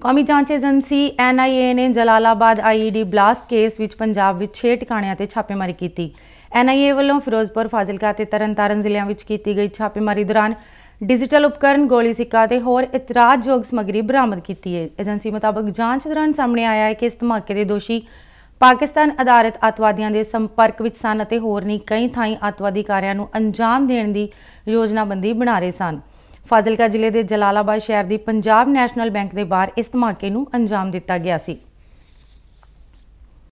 ਕੌਮੀ ਜਾਂਚ agency NIA ਨੇ ਜਲਾਲਾਬਾਦ IED ਬਲਾਸਟ ਕੇਸ ਵਿੱਚ ਪੰਜਾਬ ਵਿੱਚ 6 ਟਿਕਾਣਿਆਂ ਤੇ ਛਾਪੇਮਾਰੀ ਕੀਤੀ ਐਨਆਈਏ ਵੱਲੋਂ ਫਿਰੋਜ਼ਪੁਰ ਫਾਜ਼ਿਲਕਾ ਤੇ ਤਰਨਤਾਰਨ ਜ਼ਿਲ੍ਹਿਆਂ ਵਿੱਚ ਕੀਤੀ ਗਈ ਛਾਪੇਮਾਰੀ ਦੌਰਾਨ ਡਿਜੀਟਲ ਉਪਕਰਨ ਗੋਲੀ ਸਿੱਕਾ ਤੇ ਹੋਰ ਇਤਰਾਜ਼ਯੋਗ ਸਮਗਰੀ ਬਰਾਮਦ ਕੀਤੀ ਹੈ ਏਜੰਸੀ ਮੁਤਾਬਕ ਜਾਂਚ ਦੌਰਾਨ ਸਾਹਮਣੇ ਆਇਆ ਹੈ ਕਿ ਇਸ ਧਮਾਕੇ ਦੇ ਦੋਸ਼ੀ ਪਾਕਿਸਤਾਨ ਆਧਾਰਿਤ ਅਤਵਾਦੀਆਂ ਦੇ ਸੰਪਰਕ ਵਿੱਚ ਸਨ ਅਤੇ ਹੋਰ ਨਹੀਂ ਕਈ ਥਾਈਂ ਅਤਵਾਦੀ ਕਾਰਿਆਂ ਨੂੰ ਅੰਜਾਮ ਦੇਣ ਦੀ ਯੋਜਨਾਬੰਦੀ ਬਣਾ ਰਹੇ ਸਨ ਫਾਜ਼ਿਲਕਾ ਜ਼ਿਲ੍ਹੇ ਦੇ ਜਲਾਲਾਬਾਦ ਸ਼ਹਿਰ ਦੀ ਪੰਜਾਬ ਨੈਸ਼ਨਲ ਬੈਂਕ ਦੇ ਬਾਹਰ ਇਸ ਧਮਾਕੇ ਨੂੰ ਅੰਜਾਮ ਦਿੱਤਾ ਗਿਆ ਸੀ